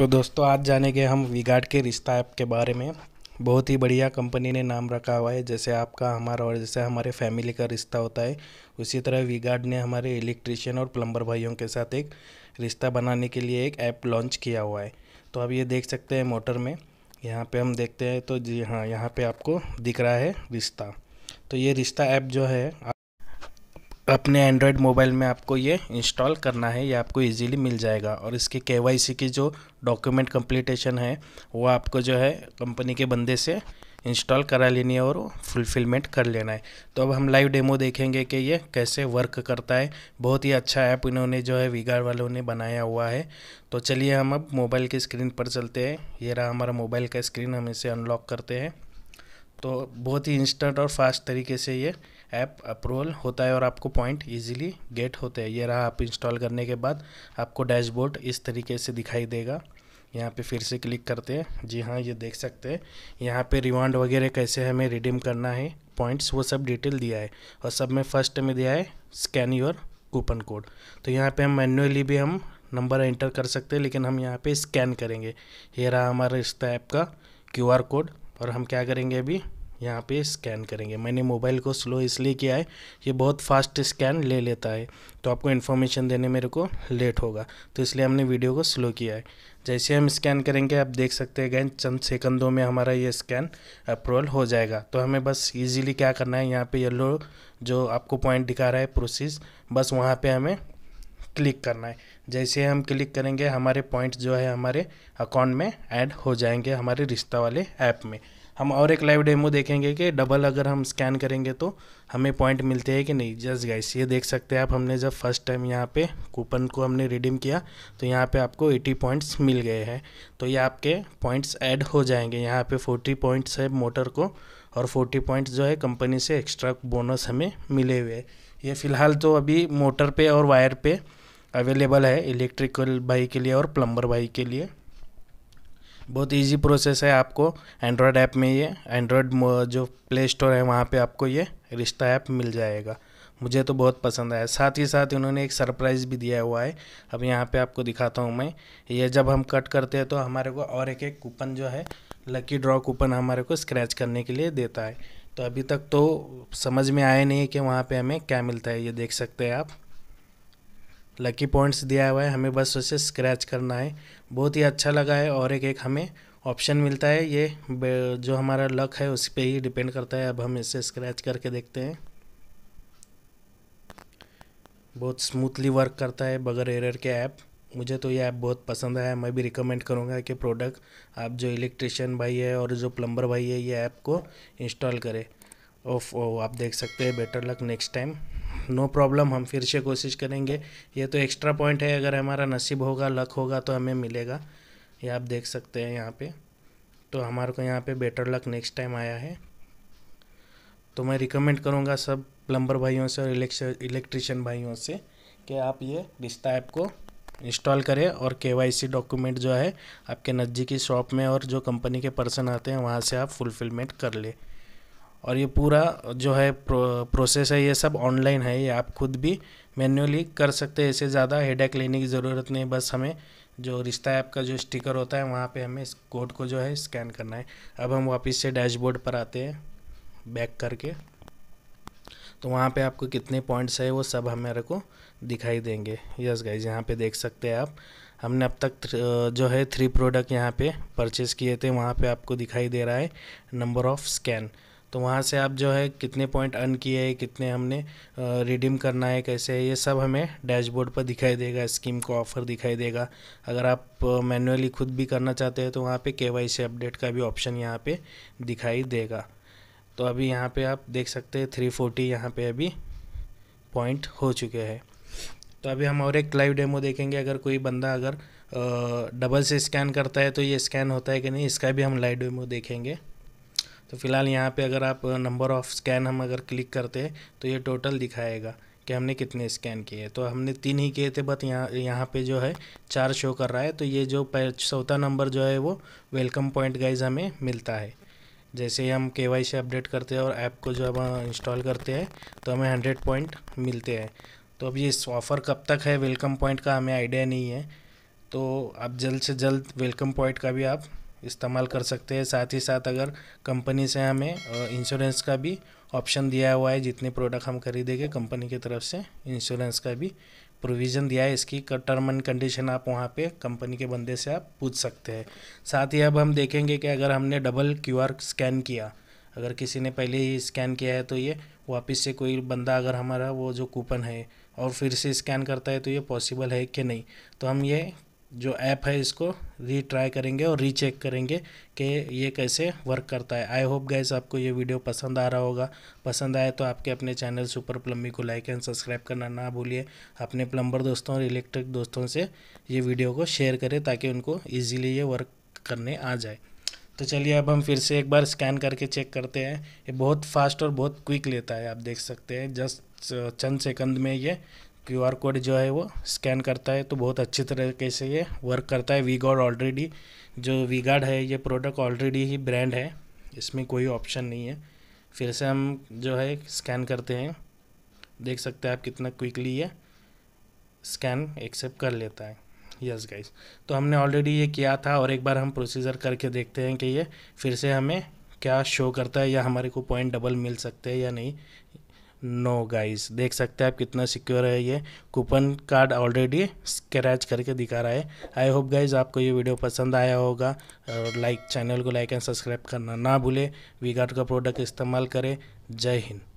तो दोस्तों आज जानेंगे हम वीगार्ड के रिश्ता ऐप के बारे में बहुत ही बढ़िया कंपनी ने नाम रखा हुआ है जैसे आपका हमारा और जैसे हमारे फैमिली का रिश्ता होता है उसी तरह वीगार्ड ने हमारे इलेक्ट्रिशियन और प्लम्बर भाइयों के साथ एक रिश्ता बनाने के लिए एक ऐप लॉन्च किया हुआ है तो आप ये देख सकते हैं मोटर में यहाँ पर हम देखते हैं तो जी हाँ यहाँ पर आपको दिख रहा है रिश्ता तो ये रिश्ता ऐप जो है अपने एंड्रॉयड मोबाइल में आपको ये इंस्टॉल करना है ये आपको इजीली मिल जाएगा और इसके के की जो डॉक्यूमेंट कम्प्लीटेशन है वो आपको जो है कंपनी के बंदे से इंस्टॉल करा लेनी है और फुलफिलमेंट कर लेना है तो अब हम लाइव डेमो देखेंगे कि ये कैसे वर्क करता है बहुत ही अच्छा ऐप इन्होंने जो है विगार वालों ने बनाया हुआ है तो चलिए हम अब मोबाइल की स्क्रीन पर चलते हैं ये रहा हमारा मोबाइल का स्क्रीन हम इसे अनलॉक करते हैं तो बहुत ही इंस्टेंट और फास्ट तरीके से ये ऐप अप्रूवल होता है और आपको पॉइंट इजीली गेट होते हैं ये रहा आप इंस्टॉल करने के बाद आपको डैशबोर्ड इस तरीके से दिखाई देगा यहाँ पे फिर से क्लिक करते हैं जी हाँ ये देख सकते हैं यहाँ पे रिवांड वगैरह कैसे हमें रिडीम करना है पॉइंट्स वो सब डिटेल दिया है और सब में फर्स्ट में दिया है स्कैन योर कूपन कोड तो यहाँ पर हम मैनुअली भी हम नंबर एंटर कर सकते हैं लेकिन हम यहाँ पर स्कैन करेंगे ये रहा हमारा इस ऐप का क्यू कोड और हम क्या करेंगे अभी यहाँ पे स्कैन करेंगे मैंने मोबाइल को स्लो इसलिए किया है ये बहुत फास्ट स्कैन ले लेता है तो आपको इन्फॉर्मेशन देने मेरे को लेट होगा तो इसलिए हमने वीडियो को स्लो किया है जैसे हम स्कैन करेंगे आप देख सकते हैं गए चंद सेकंदों में हमारा ये स्कैन अप्रूवल हो जाएगा तो हमें बस इजीली क्या करना है यहाँ पर येलो जो आपको पॉइंट दिखा रहा है प्रोसेस बस वहाँ पर हमें क्लिक करना है जैसे हम क्लिक करेंगे हमारे पॉइंट जो है हमारे अकाउंट में ऐड हो जाएंगे हमारे रिश्ता वाले ऐप में हम और एक लाइव डेमो देखेंगे कि डबल अगर हम स्कैन करेंगे तो हमें पॉइंट मिलते हैं कि नहीं जस्ट गाइस ये देख सकते हैं आप हमने जब फर्स्ट टाइम यहाँ पे कूपन को हमने रिडीम किया तो यहाँ पे आपको 80 पॉइंट्स मिल गए हैं तो ये आपके पॉइंट्स ऐड हो जाएंगे यहाँ पे 40 पॉइंट्स है मोटर को और 40 पॉइंट्स जो है कंपनी से एक्स्ट्रा बोनस हमें मिले हुए हैं ये फ़िलहाल तो अभी मोटर पे और वायर पे अवेलेबल है इलेक्ट्रिकल भाई के लिए और प्लम्बर भाई के लिए बहुत इजी प्रोसेस है आपको एंड्रॉयड ऐप में ये एंड्रॉयड जो प्ले स्टोर है वहाँ पे आपको ये रिश्ता ऐप मिल जाएगा मुझे तो बहुत पसंद आया साथ ही साथ इन्होंने एक सरप्राइज़ भी दिया हुआ है अब यहाँ पे आपको दिखाता हूँ मैं ये जब हम कट करते हैं तो हमारे को और एक एक कूपन जो है लकी ड्रॉ कूपन हमारे को स्क्रैच करने के लिए देता है तो अभी तक तो समझ में आया नहीं है कि वहाँ पे हमें क्या मिलता है ये देख सकते हैं आप लकी पॉइंट्स दिया हुआ है हमें बस उसे स्क्रैच करना है बहुत ही अच्छा लगा है और एक एक हमें ऑप्शन मिलता है ये जो हमारा लक है उस पर ही डिपेंड करता है अब हम इसे स्क्रैच करके देखते हैं बहुत स्मूथली वर्क करता है बगैर एरर के ऐप मुझे तो ये ऐप बहुत पसंद आया मैं भी रिकमेंड करूँगा कि प्रोडक्ट आप जो इलेक्ट्रिशियन भाई है और जो प्लम्बर भाई है ये ऐप को इंस्टॉल करें ओफ ओ oh, आप देख सकते हैं better luck next time no problem हम फिर से कोशिश करेंगे ये तो एक्स्ट्रा पॉइंट है अगर हमारा नसीब होगा लक होगा तो हमें मिलेगा ये आप देख सकते हैं यहाँ पे तो हमारे को यहाँ पे बेटर लक नेक्स्ट टाइम आया है तो मैं रिकमेंड करूँगा सब प्लम्बर भाइयों से और इलेक्ट्रिशियन भाइयों से कि आप ये रिश्ता ऐप को इंस्टॉल करें और के डॉक्यूमेंट जो है आपके नज़दीकी शॉप में और जो कंपनी के पर्सन आते हैं वहाँ से आप फुलफिलमेंट कर लें और ये पूरा जो है प्रो, प्रोसेस है ये सब ऑनलाइन है ये आप खुद भी मैन्युअली कर सकते हैं इसे ज़्यादा हेडेक लेने की ज़रूरत नहीं बस हमें जो रिश्ता ऐप का जो स्टिकर होता है वहाँ पे हमें इस कोड को जो है स्कैन करना है अब हम वापस से डैशबोर्ड पर आते हैं बैक करके तो वहाँ पे आपको कितने पॉइंट्स है वो सब हमारे को दिखाई देंगे यस गाइज यहाँ पे देख सकते हैं आप हमने अब तक जो है थ्री प्रोडक्ट यहाँ पे परचेज़ किए थे वहाँ पे आपको दिखाई दे रहा है नंबर ऑफ़ स्कैन तो वहाँ से आप जो है कितने पॉइंट अर्न किए हैं कितने हमने रिडीम करना है कैसे है ये सब हमें डैशबोर्ड पर दिखाई देगा स्कीम को ऑफ़र दिखाई देगा अगर आप मैनुअली खुद भी करना चाहते हैं तो वहाँ पे केवाईसी अपडेट का भी ऑप्शन यहाँ पे दिखाई देगा तो अभी यहाँ पे आप देख सकते हैं थ्री फोर्टी यहाँ पर अभी पॉइंट हो चुके हैं तो अभी हम और एक लाइव डेमो देखेंगे अगर कोई बंदा अगर डबल से स्कैन करता है तो ये स्कैन होता है कि नहीं इसका भी हम लाइव डेमो देखेंगे तो फिलहाल यहाँ पे अगर आप नंबर ऑफ़ स्कैन हम अगर क्लिक करते हैं तो ये टोटल दिखाएगा कि हमने कितने स्कैन किए तो हमने तीन ही किए थे बट यहाँ यहाँ पे जो है चार शो कर रहा है तो ये जो चौथा नंबर जो है वो वेलकम पॉइंट गाइज हमें मिलता है जैसे हम के वाई अपडेट करते हैं और ऐप को जो हम इंस्टॉल करते हैं तो हमें हंड्रेड पॉइंट मिलते हैं तो अब ये इस ऑफ़र कब तक है वेलकम पॉइंट का हमें आइडिया नहीं है तो आप जल्द से जल्द वेलकम पॉइंट का भी आप इस्तेमाल कर सकते हैं साथ ही साथ अगर कंपनी से हमें इंश्योरेंस का भी ऑप्शन दिया हुआ है जितने प्रोडक्ट हम खरीदेंगे कंपनी की तरफ से इंश्योरेंस का भी प्रोविज़न दिया है इसकी टर्म एंड कंडीशन आप वहाँ पे कंपनी के बंदे से आप पूछ सकते हैं साथ ही अब हम देखेंगे कि अगर हमने डबल क्यूआर स्कैन किया अगर किसी ने पहले ही स्कैन किया है तो ये वापस से कोई बंदा अगर हमारा वो जो कूपन है और फिर से स्कैन करता है तो ये पॉसिबल है कि नहीं तो हम ये जो ऐप है इसको रीट्राई करेंगे और रीचेक करेंगे कि ये कैसे वर्क करता है आई होप गैस आपको ये वीडियो पसंद आ रहा होगा पसंद आए तो आपके अपने चैनल सुपर प्लम्बी को लाइक एंड सब्सक्राइब करना ना भूलिए अपने प्लम्बर दोस्तों और इलेक्ट्रिक दोस्तों से ये वीडियो को शेयर करें ताकि उनको ईजिली ये वर्क करने आ जाए तो चलिए अब हम फिर से एक बार स्कैन करके चेक करते हैं ये बहुत फास्ट और बहुत क्विक लेता है आप देख सकते हैं जस्ट uh, चंद सेकंड में ये क्यू आर कोड जो है वो स्कैन करता है तो बहुत अच्छी तरीके से ये वर्क करता है वी गार्ड ऑलरेडी जो वी गार्ड है ये प्रोडक्ट ऑलरेडी ही ब्रांड है इसमें कोई ऑप्शन नहीं है फिर से हम जो है स्कैन करते हैं देख सकते हैं आप कितना क्विकली ये स्कैन एक्सेप्ट कर लेता है यस गाइस तो हमने ऑलरेडी ये किया था और एक बार हम प्रोसीजर करके देखते हैं कि ये फिर से हमें क्या शो करता है या हमारे को पॉइंट डबल मिल सकते हैं या नहीं नो no गाइस देख सकते हैं आप कितना सिक्योर है ये कूपन कार्ड ऑलरेडी स्क्रैच करके दिखा रहा है आई होप गाइस आपको ये वीडियो पसंद आया होगा और लाइक चैनल को लाइक एंड सब्सक्राइब करना ना भूले वीगार्ड का प्रोडक्ट इस्तेमाल करें जय हिंद